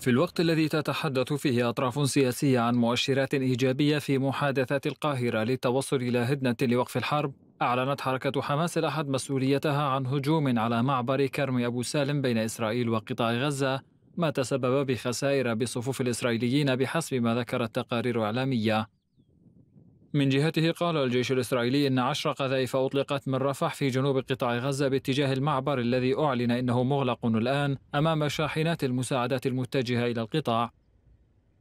في الوقت الذي تتحدث فيه أطراف سياسية عن مؤشرات إيجابية في محادثات القاهرة للتوصل إلى هدنة لوقف الحرب أعلنت حركة حماس الأحد مسؤوليتها عن هجوم على معبر كرم أبو سالم بين إسرائيل وقطاع غزة ما تسبب بخسائر بصفوف الإسرائيليين بحسب ما ذكرت تقارير إعلامية من جهته قال الجيش الإسرائيلي أن عشر قذائف أطلقت من رفح في جنوب قطاع غزة باتجاه المعبر الذي أعلن أنه مغلق الآن أمام شاحنات المساعدات المتجهة إلى القطاع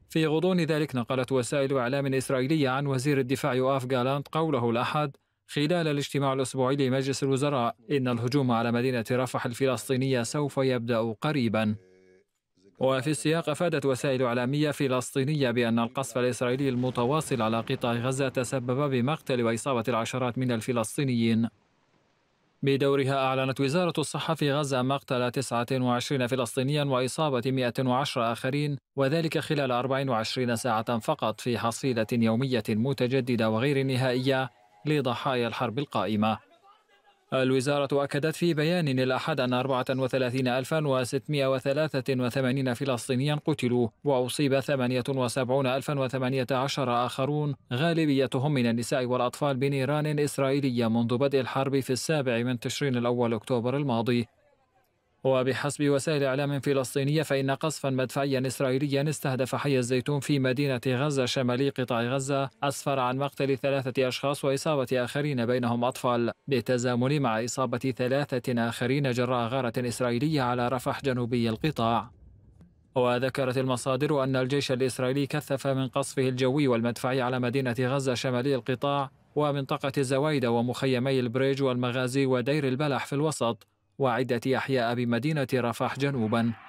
في غضون ذلك نقلت وسائل إعلام إسرائيلية عن وزير الدفاع يؤاف جالانت قوله الأحد خلال الاجتماع الأسبوعي لمجلس الوزراء إن الهجوم على مدينة رفح الفلسطينية سوف يبدأ قريباً وفي السياق أفادت وسائل إعلامية فلسطينية بأن القصف الإسرائيلي المتواصل على قطاع غزة تسبب بمقتل وإصابة العشرات من الفلسطينيين بدورها أعلنت وزارة الصحة في غزة مقتل 29 فلسطينيا وإصابة 110 آخرين وذلك خلال 24 ساعة فقط في حصيلة يومية متجددة وغير نهائية لضحايا الحرب القائمة الوزارة أكدت في بيان الأحد أن 34683 فلسطينيا قتلوا وأصيب 78018 آخرون غالبيتهم من النساء والأطفال بنيران إسرائيلية منذ بدء الحرب في السابع من تشرين الأول أكتوبر الماضي وبحسب وسائل إعلام فلسطينية فإن قصفا مدفعيا إسرائيليا استهدف حي الزيتون في مدينة غزة شمالي قطاع غزة أسفر عن مقتل ثلاثة أشخاص وإصابة آخرين بينهم أطفال بالتزامن مع إصابة ثلاثة آخرين جراء غارة إسرائيلية على رفح جنوبي القطاع وذكرت المصادر أن الجيش الإسرائيلي كثف من قصفه الجوي والمدفعي على مدينة غزة شمالي القطاع ومنطقة الزوايدة ومخيمي البريج والمغازي ودير البلح في الوسط وعدة أحياء بمدينة رفح جنوبا